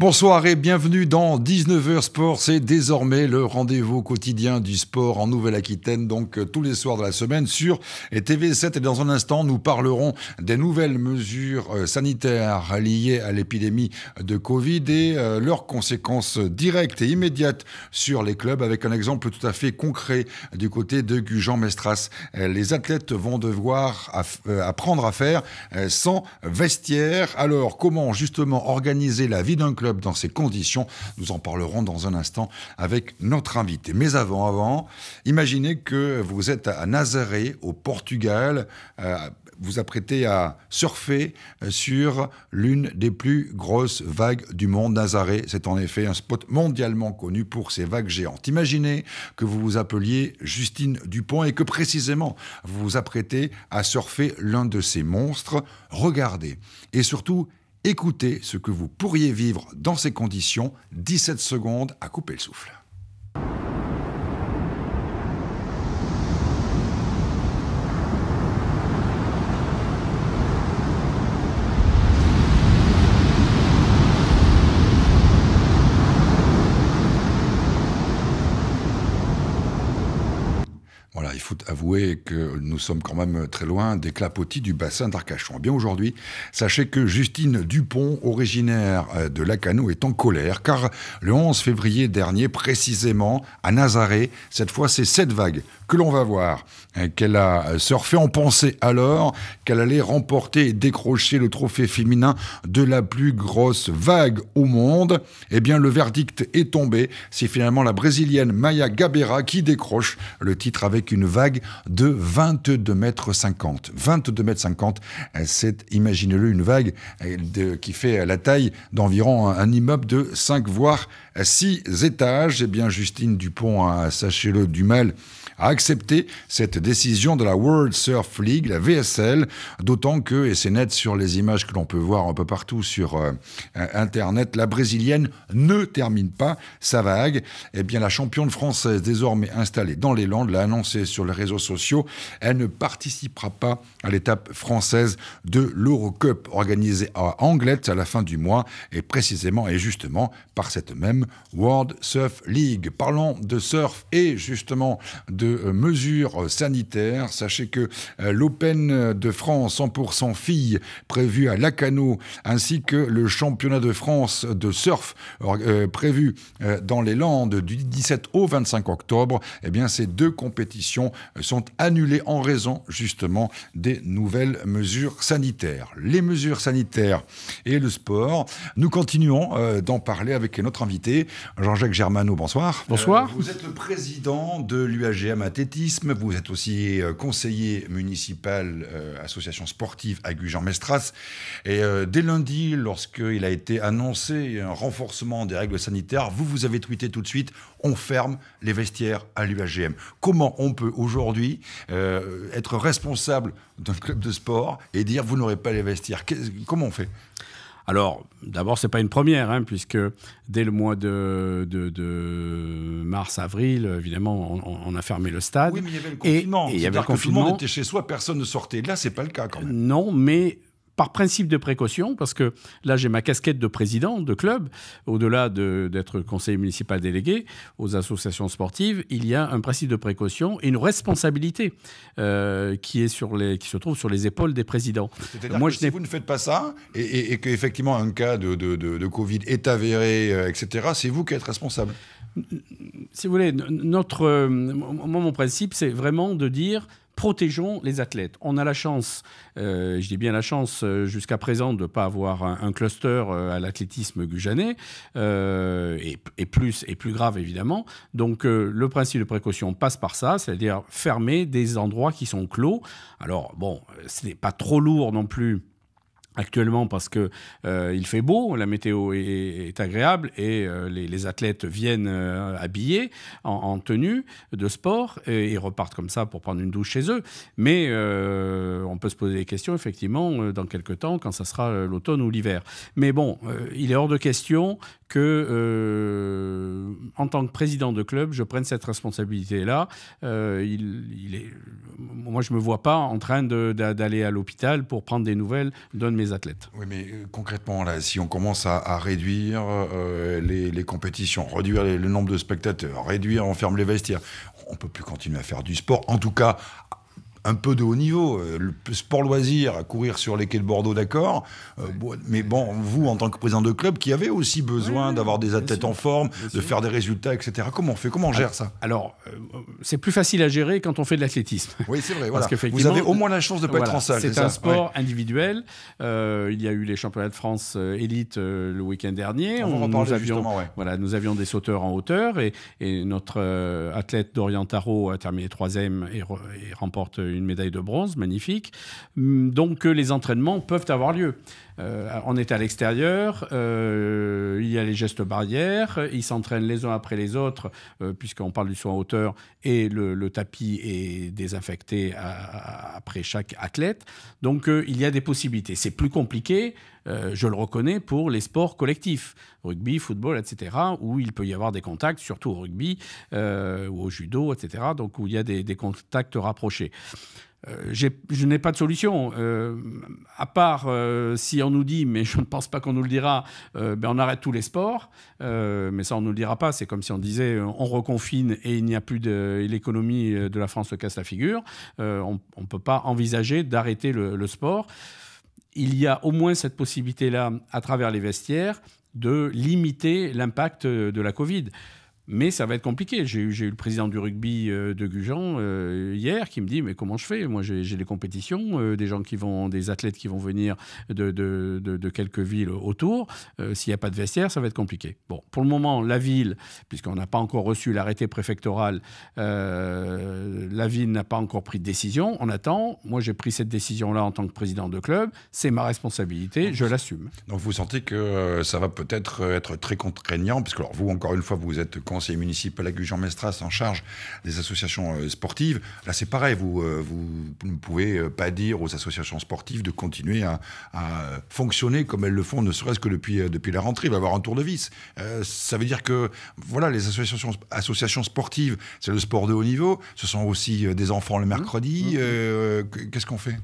Bonsoir et bienvenue dans 19h Sport. C'est désormais le rendez-vous quotidien du sport en Nouvelle-Aquitaine, donc euh, tous les soirs de la semaine sur TV7. Et dans un instant, nous parlerons des nouvelles mesures euh, sanitaires liées à l'épidémie de Covid et euh, leurs conséquences directes et immédiates sur les clubs avec un exemple tout à fait concret du côté de Gujan Mestras. Les athlètes vont devoir apprendre à faire sans vestiaire. Alors, comment justement organiser la vie d'un club dans ces conditions. Nous en parlerons dans un instant avec notre invité. Mais avant, avant, imaginez que vous êtes à Nazaré, au Portugal, euh, vous apprêtez à surfer euh, sur l'une des plus grosses vagues du monde. Nazaré, c'est en effet un spot mondialement connu pour ses vagues géantes. Imaginez que vous vous appeliez Justine Dupont et que précisément vous vous apprêtez à surfer l'un de ces monstres. Regardez et surtout Écoutez ce que vous pourriez vivre dans ces conditions, 17 secondes à couper le souffle. Voilà, il faut avouer que nous sommes quand même très loin des clapotis du bassin d'Arcachon. Eh bien aujourd'hui, sachez que Justine Dupont, originaire euh, de Lacano, est en colère car le 11 février dernier, précisément à Nazaré, cette fois c'est cette vague que l'on va voir, hein, qu'elle a euh, surfé. en pensée alors qu'elle allait remporter et décrocher le trophée féminin de la plus grosse vague au monde. Eh bien, le verdict est tombé. C'est finalement la brésilienne Maya Gabera qui décroche le titre avec qu'une une vague de 22 mètres 50. 22 mètres 50, euh, c'est, imaginez-le, une vague euh, de, qui fait euh, la taille d'environ un, immeuble de 5 voire 6 étages. Eh bien, Justine Dupont, sachez-le, du mal à accepter cette décision de la World Surf League, la VSL, d'autant que, et c'est net sur les images que l'on peut voir un peu partout sur Internet, la brésilienne ne termine pas sa vague. Eh bien, la championne française désormais installée dans les Landes l'a annoncé sur les réseaux sociaux, elle ne participera pas à l'étape française de l'Eurocup organisée à Anglette à la fin du mois et précisément et justement par cette même World Surf League. Parlons de surf et justement de euh, mesures sanitaires. Sachez que euh, l'Open de France 100% filles prévue à Lacano ainsi que le championnat de France de surf euh, prévu dans les Landes du 17 au 25 octobre, eh bien ces deux compétitions euh, sont annulées en raison justement des nouvelles mesures sanitaires. Les mesures sanitaires et le sport, nous continuons euh, d'en parler avec notre invité, Jean-Jacques Germano. Bonsoir. Bonsoir. Euh, vous êtes le président de l'UAGM athétisme vous êtes aussi conseiller municipal association sportive à Gujan-Mestras. Et dès lundi, lorsqu'il a été annoncé un renforcement des règles sanitaires, vous, vous avez tweeté tout de suite, on ferme les vestiaires à l'UAGM. Comment on on peut aujourd'hui euh, être responsable d'un club de sport et dire vous n'aurez pas les vestiaires Comment on fait alors, d'abord, ce n'est pas une première, hein, puisque dès le mois de, mars-avril, évidemment, on, a fermé le stade. Oui, mais il y avait le confinement. Et, et il y avait le confinement. Tout était chez soi, personne ne sortait. Là, ce n'est pas le cas quand même. Non, mais par principe de précaution, parce que là j'ai ma casquette de président de club, au-delà d'être conseiller municipal délégué aux associations sportives, il y a un principe de précaution et une responsabilité euh, qui, est sur les, qui se trouve sur les épaules des présidents. Moi, je si vous ne faites pas ça, et, et, qu'effectivement un cas de, de, de, Covid est avéré, euh, etc., c'est vous qui êtes responsable. Si vous voulez, notre, euh, mon principe, c'est vraiment de dire protégeons les athlètes. On a la chance, euh, je dis bien la chance euh, jusqu'à présent de ne pas avoir un, cluster euh, à l'athlétisme gujanais, et, plus, et plus grave évidemment. Donc le principe de précaution passe par ça, c'est-à-dire fermer des endroits qui sont clos. Alors bon, ce n'est pas trop lourd non plus actuellement parce que euh, il fait beau, la météo est, agréable et euh, les, athlètes viennent euh, habiller habillés en, tenue de sport et, repartent comme ça pour prendre une douche chez eux. Mais on peut se poser des questions effectivement dans quelques temps quand ça sera l'automne ou l'hiver. Mais bon, il est hors de question que en tant que président de club, je prenne cette responsabilité là. Il, est... moi je me vois pas en train d'aller à l'hôpital pour prendre des nouvelles d'un athlètes. Oui, mais euh, concrètement, là, si on commence à, réduire euh, les, compétitions, réduire le nombre de spectateurs, réduire, on ferme les vestiaires, on peut plus continuer à faire du sport. En tout cas, un peu de haut niveau. Euh, le sport loisir, courir sur les quais de Bordeaux, d'accord. Euh, mais bon, vous, en tant que président de club, qui avez aussi besoin d'avoir des athlètes en forme, de faire des résultats, etc. Comment on fait Comment on gère ça Alors, euh, c'est plus facile à gérer quand on fait de l'athlétisme. Oui, c'est vrai. vous avez au moins la chance de ne pas être en salle. C'est un sport individuel. il y a eu les championnats de France élite le week-end dernier. On, on nous, justement, voilà, nous avions des sauteurs en hauteur et, et notre athlète Dorian Tarot a terminé troisième et remporte une médaille de bronze, magnifique. Hum, donc euh, les entraînements peuvent avoir lieu. Euh, on est à l'extérieur, euh, il y a les gestes barrières, ils s'entraînent les uns après les autres, euh, puisqu'on parle du soin en hauteur, et le, tapis est désinfecté après chaque athlète. Donc il y a des possibilités. C'est plus compliqué. je le reconnais, pour les sports collectifs, rugby, football, etc., où il peut y avoir des contacts, surtout au rugby ou au judo, etc., donc où il y a des contacts rapprochés. Euh, je n'ai pas de solution. Euh, à part euh, si on nous dit, mais je ne pense pas qu'on nous le dira, ben on arrête tous les sports. mais ça, on ne nous le dira pas. C'est comme si on disait, on reconfine et il n'y a plus de. L'économie de la France se casse la figure. on ne peut pas envisager d'arrêter le sport. Il y a au moins cette possibilité-là, à travers les vestiaires, de limiter l'impact de la Covid. Mais ça va être compliqué. J'ai eu, le président du rugby euh, de Gujan euh, hier qui me dit Mais comment je fais Moi, j'ai des compétitions, euh, des gens qui vont, des athlètes qui vont venir de, quelques villes autour. S'il n'y a pas de vestiaire, ça va être compliqué. Bon, pour le moment, la ville, puisqu'on n'a pas encore reçu l'arrêté préfectoral, la ville n'a pas encore pris de décision. On attend. Moi, j'ai pris cette décision-là en tant que président de club. C'est ma responsabilité, je l'assume. Donc, vous sentez que ça va peut-être être très contraignant, puisque alors, vous, encore une fois, vous êtes contre conseiller municipal à Jean mestras en charge des associations euh, sportives. Là, c'est pareil, vous, euh, vous ne pouvez euh, pas dire aux associations sportives de continuer à, fonctionner comme elles le font, ne serait-ce que depuis, depuis la rentrée. Il va y avoir un tour de vis. ça veut dire que, voilà, les associations, associations sportives, c'est le sport de haut niveau, ce sont aussi des enfants le mmh. mercredi. Mmh. Qu'est-ce qu'on fait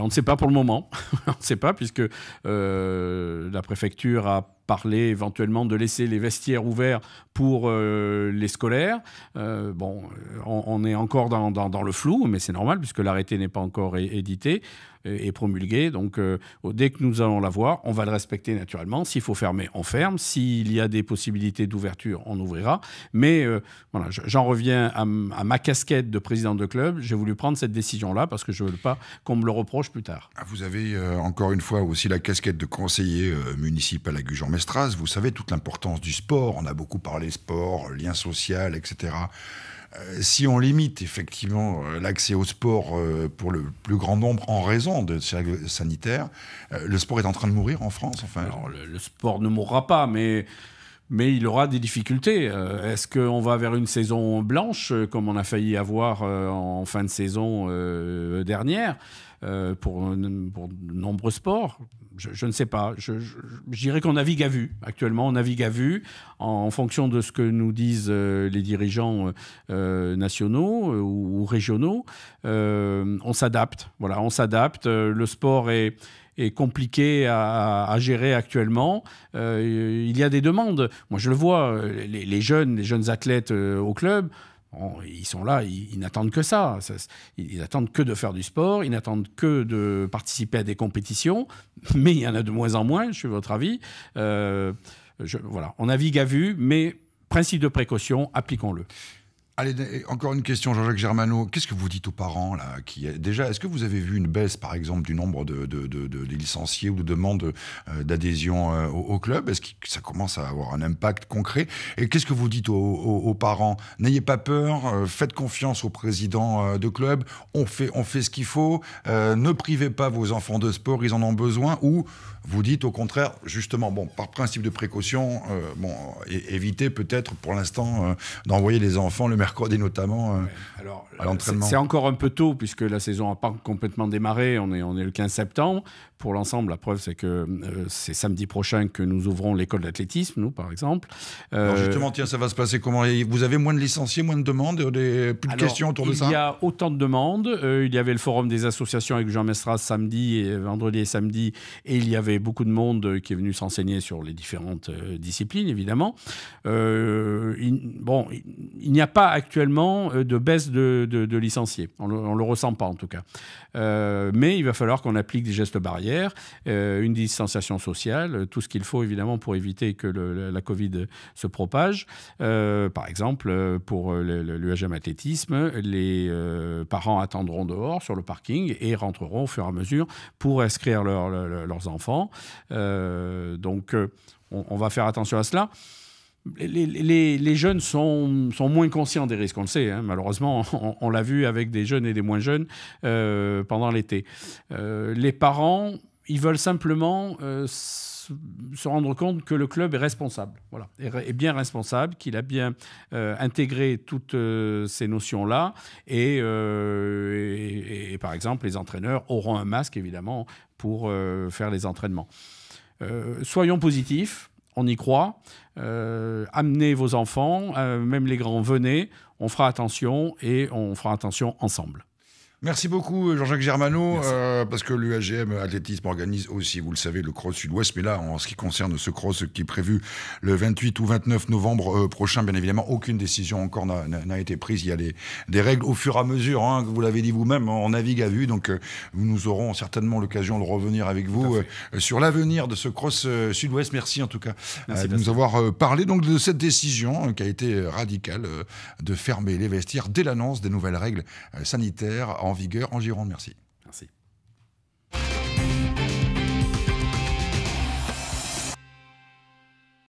on ne sait pas pour le moment. on ne sait pas, puisque euh, la préfecture a parlé éventuellement de laisser les vestiaires ouverts pour euh, les scolaires. Euh, bon, on, est encore dans, le flou, mais c'est normal puisque l'arrêté n'est pas encore édité est promulguée. Donc, euh, dès que nous allons la voir, on va le respecter naturellement. S'il faut fermer, on ferme. S'il y a des possibilités d'ouverture, on ouvrira. Mais euh, voilà, j'en reviens à, ma casquette de président de club. J'ai voulu prendre cette décision-là parce que je ne veux pas qu'on me le reproche plus tard. Ah, vous avez euh, encore une fois aussi la casquette de conseiller municipal à Gujan-Mestras. Vous savez toute l'importance du sport. On a beaucoup parlé sport, lien social, etc. Euh, si on limite effectivement euh, l'accès au sport euh, pour le plus grand nombre en raison de ces règles sanitaires, le sport est en train de mourir en France. Enfin. le, sport ne mourra pas, mais mais il aura des difficultés. Euh, est-ce qu'on va vers une saison blanche, euh, comme on a failli avoir euh, en fin de saison dernière, pour, pour, de nombreux sports je, ne sais pas. Je, dirais qu'on navigue à vue. Actuellement, on navigue à vue en, fonction de ce que nous disent les dirigeants nationaux ou, ou régionaux. on s'adapte. Voilà, on s'adapte. le sport est est compliqué à, gérer actuellement. Euh, il y a des demandes. Moi, je le vois, les, jeunes, les jeunes athlètes euh, au club, ils sont là, ils, n'attendent que ça. ils, n'attendent que de faire du sport, ils n'attendent que de participer à des compétitions, mais il y en a de moins en moins, je suis votre avis. Euh, je, voilà, on navigue à vue, mais principe de précaution, appliquons-le. Allez, encore une question, Jean-Jacques Germano. Qu'est-ce que vous dites aux parents là qui, Déjà, est-ce que vous avez vu une baisse, par exemple, du nombre de, licenciés ou de demandes euh, d'adhésion euh, au, club Est-ce que ça commence à avoir un impact concret Et qu'est-ce que vous dites aux, parents N'ayez pas peur, euh, faites confiance au président de club, on fait, on fait ce qu'il faut, ne privez pas vos enfants de sport, ils en ont besoin, ou vous dites au contraire, justement, bon, par principe de précaution, bon, évitez peut-être pour l'instant d'envoyer les enfants le mercredi notamment euh, à C'est encore un peu tôt puisque la saison n'a pas complètement démarré. On est, le 15 septembre. Pour l'ensemble, la preuve, c'est que euh, c'est samedi prochain que nous ouvrons l'école d'athlétisme, nous, par exemple. Euh, justement, tiens, ça va se passer comment Vous avez moins de licenciés, moins de demandes, plus de questions autour de ça Il y a autant de demandes. il y avait le forum des associations avec Jean Mestras samedi, et, vendredi et samedi, et il y avait beaucoup de monde qui est venu s'enseigner sur les différentes disciplines, évidemment. bon, il n'y a pas actuellement euh, de baisse de, licenciés. On ne le ressent pas en tout cas. Euh, mais il va falloir qu'on applique des gestes barrières, euh, une distanciation sociale, tout ce qu'il faut évidemment pour éviter que la Covid se propage. par exemple, pour l'UHM athlétisme, les parents attendront dehors sur le parking et rentreront au fur et à mesure pour inscrire leurs enfants. donc on va faire attention à cela les, jeunes sont, moins conscients des risques, on le sait, hein. malheureusement, on, l'a vu avec des jeunes et des moins jeunes euh, pendant l'été. Euh, les parents, ils veulent simplement euh, se rendre compte que le club est responsable, voilà, est, bien responsable, qu'il a bien intégré toutes ces notions-là. et, par exemple, les entraîneurs auront un masque, évidemment, pour faire les entraînements. soyons positifs on y croit. Euh, amenez vos enfants, euh, même les grands, venez, on fera attention et on fera attention ensemble. Merci beaucoup Jean-Jacques Germano, euh, parce que l'UAGM Athlétisme organise aussi, vous le savez, le cross sud-ouest, mais là, en ce qui concerne ce cross qui est prévu le 28 ou 29 novembre euh, prochain, bien évidemment, aucune décision encore n'a été prise. Il y a des, règles au fur et à mesure, hein, vous l'avez dit vous-même, on navigue à vue, donc euh, nous aurons certainement l'occasion de revenir avec vous sur l'avenir de ce cross sud-ouest. Merci en tout cas de nous avoir parlé donc, de cette décision hein, qui a été radicale de fermer les vestiaires dès l'annonce des nouvelles règles sanitaires en en vigueur en Gironde. Merci.